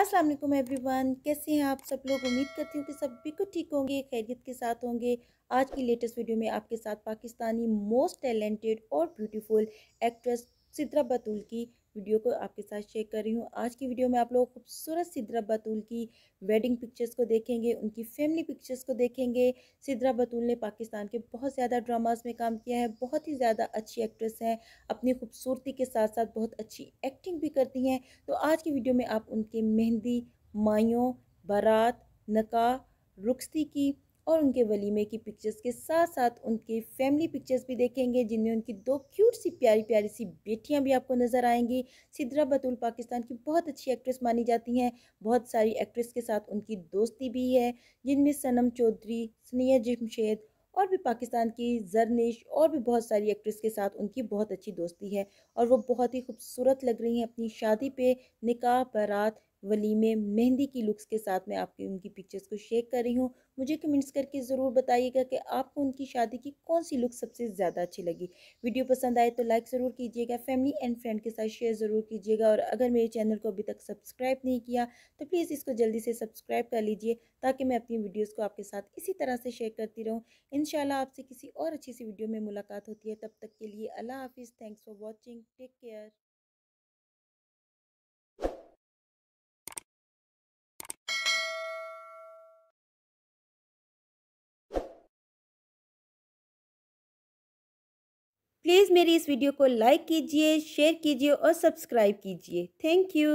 अस्सलाम वालेकुम एवरीवन कैसे हैं आप सब लोग उम्मीद करती हूँ कि सब बिल्कुल ठीक होंगे खैरियत के साथ होंगे आज की लेटेस्ट वीडियो में आपके साथ पाकिस्तानी मोस्ट टैलेंटेड और ब्यूटीफुल एक्ट्रेस सिद्रा बतूल की वीडियो को आपके साथ शेयर कर रही हूँ आज की वीडियो में आप लोग खूबसूरत सिद्रा बतूल की वेडिंग पिक्चर्स को देखेंगे उनकी फैमिली पिक्चर्स को देखेंगे सिद्रा बतूल ने पाकिस्तान के बहुत ज़्यादा ड्रामास में काम किया है बहुत ही ज़्यादा अच्छी एक्ट्रेस हैं अपनी खूबसूरती के साथ साथ बहुत अच्छी एक्टिंग भी करती हैं तो आज की वीडियो में आप उनके मेहंदी माइयों बारात नका रुखसी की और उनके वलीमे की पिक्चर्स के साथ साथ उनकी फैमिली पिक्चर्स भी देखेंगे जिनमें उनकी दो क्यूट सी प्यारी प्यारी सी बेटियां भी आपको नज़र आएंगी सिद्रा बतुल पाकिस्तान की बहुत अच्छी एक्ट्रेस मानी जाती हैं बहुत सारी एक्ट्रेस के साथ उनकी दोस्ती भी है जिनमें सनम चौधरी सनिया जमशेद और भी पाकिस्तान की जरनेश और भी बहुत सारी एक्ट्रेस के साथ उनकी बहुत अच्छी दोस्ती है और वो बहुत ही खूबसूरत लग रही हैं अपनी शादी पे निकाह बारात वलीमे मेहंदी की लुक्स के साथ मैं आपकी उनकी पिक्चर्स को शेयर कर रही हूँ मुझे कमेंट्स करके ज़रूर बताइएगा कि आपको उनकी शादी की कौन सी लुक सबसे ज़्यादा अच्छी लगी वीडियो पसंद आए तो लाइक ज़रूर कीजिएगा फैमिली एंड फ्रेंड के साथ शेयर ज़रूर कीजिएगा और अगर मेरे चैनल को अभी तक सब्सक्राइब नहीं किया तो प्लीज़ इसको जल्दी से सब्सक्राइब कर लीजिए ताकि मैं अपनी वीडियोज़ को आपके साथ इसी तरह से शेयर करती रहूँ इन आपसे किसी और अच्छी सी वीडियो में मुलाकात होती है तब तक के लिए अल्लाह हाफिज़ thanks for watching take care please मेरी इस वीडियो को लाइक कीजिए शेयर कीजिए और सब्सक्राइब कीजिए थैंक यू